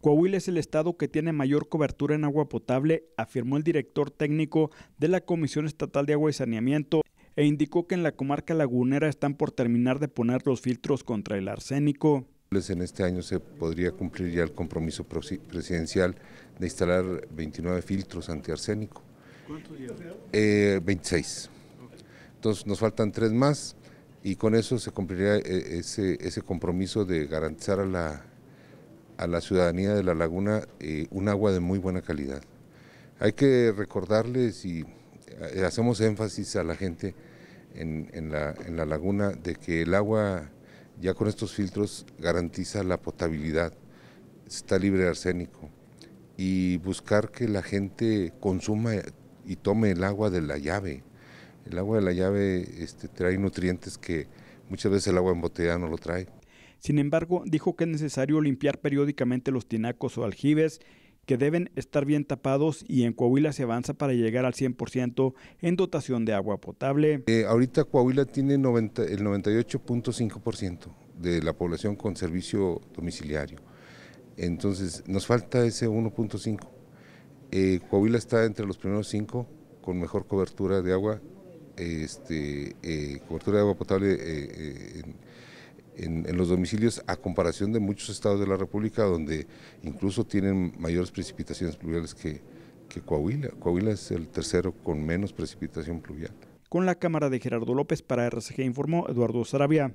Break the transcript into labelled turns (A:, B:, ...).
A: Coahuila es el estado que tiene mayor cobertura en agua potable, afirmó el director técnico de la Comisión Estatal de Agua y Saneamiento, e indicó que en la comarca lagunera están por terminar de poner los filtros contra el arsénico.
B: En este año se podría cumplir ya el compromiso presidencial de instalar 29 filtros antiarsénico. ¿Cuántos 26. Eh, Entonces nos faltan tres más y con eso se cumpliría eh, ese compromiso de garantizar a la a la ciudadanía de La Laguna eh, un agua de muy buena calidad. Hay que recordarles y eh, hacemos énfasis a la gente en, la, laguna de que el agua ya con estos filtros garantiza la potabilidad, está libre de arsénico y buscar que la gente consuma y tome el agua de la llave. El agua de la llave este, trae nutrientes que muchas veces el agua embotellada no lo trae.
A: Sin embargo, dijo que es necesario limpiar periódicamente los tinacos o aljibes que deben estar bien tapados y en Coahuila se avanza para llegar al 100% en dotación de agua potable.
B: Eh, ahorita Coahuila tiene el 98.5% de la población con servicio domiciliario. Entonces, nos falta ese 1.5. Eh, Coahuila está entre los primeros cinco con mejor cobertura de agua, este, eh, cobertura de agua potable en, los domicilios a comparación de muchos estados de la República donde incluso tienen mayores precipitaciones pluviales que, que Coahuila. Coahuila es el tercero con menos precipitación pluvial.
A: Con la cámara de Gerardo López para RCG informó Eduardo Sarabia.